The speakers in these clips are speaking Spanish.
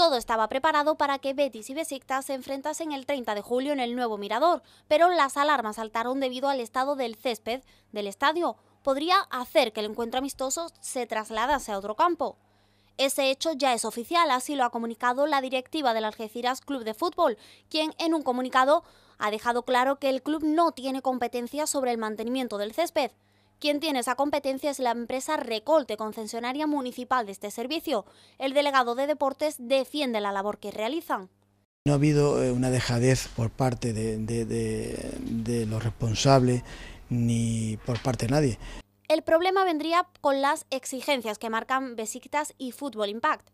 Todo estaba preparado para que Betis y Besiktas se enfrentasen el 30 de julio en el nuevo Mirador, pero las alarmas saltaron debido al estado del césped del estadio. Podría hacer que el encuentro amistoso se trasladase a otro campo. Ese hecho ya es oficial, así lo ha comunicado la directiva del Algeciras Club de Fútbol, quien en un comunicado ha dejado claro que el club no tiene competencia sobre el mantenimiento del césped. Quien tiene esa competencia es la empresa Recolte, concesionaria municipal de este servicio. El delegado de Deportes defiende la labor que realizan. No ha habido eh, una dejadez por parte de, los responsables ni por parte de nadie. El problema vendría con las exigencias que marcan Besiktas y Fútbol Impact.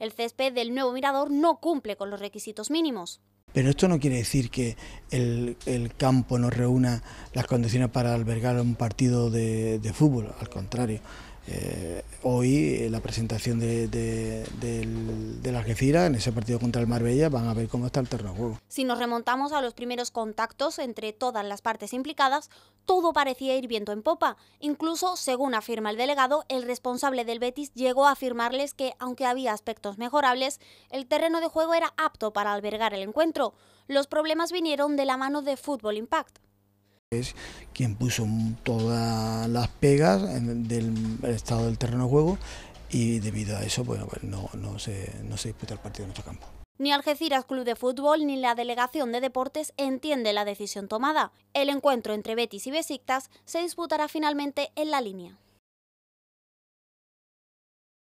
El césped del nuevo mirador no cumple con los requisitos mínimos. Pero esto no quiere decir que el, campo no reúna las condiciones para albergar un partido de, fútbol, al contrario. Eh, hoy eh, la presentación de, la Algeciras en ese partido contra el Marbella van a ver cómo está el terreno de juego. Si nos remontamos a los primeros contactos entre todas las partes implicadas, todo parecía ir viento en popa. Incluso, según afirma el delegado, el responsable del Betis llegó a afirmarles que, aunque había aspectos mejorables, el terreno de juego era apto para albergar el encuentro. Los problemas vinieron de la mano de Fútbol Impact. Es quien puso todas las pegas del estado del terreno de juego y debido a eso pues no, se, no se disputa el partido en nuestro campo. Ni Algeciras Club de Fútbol ni la Delegación de Deportes entiende la decisión tomada. El encuentro entre Betis y Besiktas se disputará finalmente en la línea.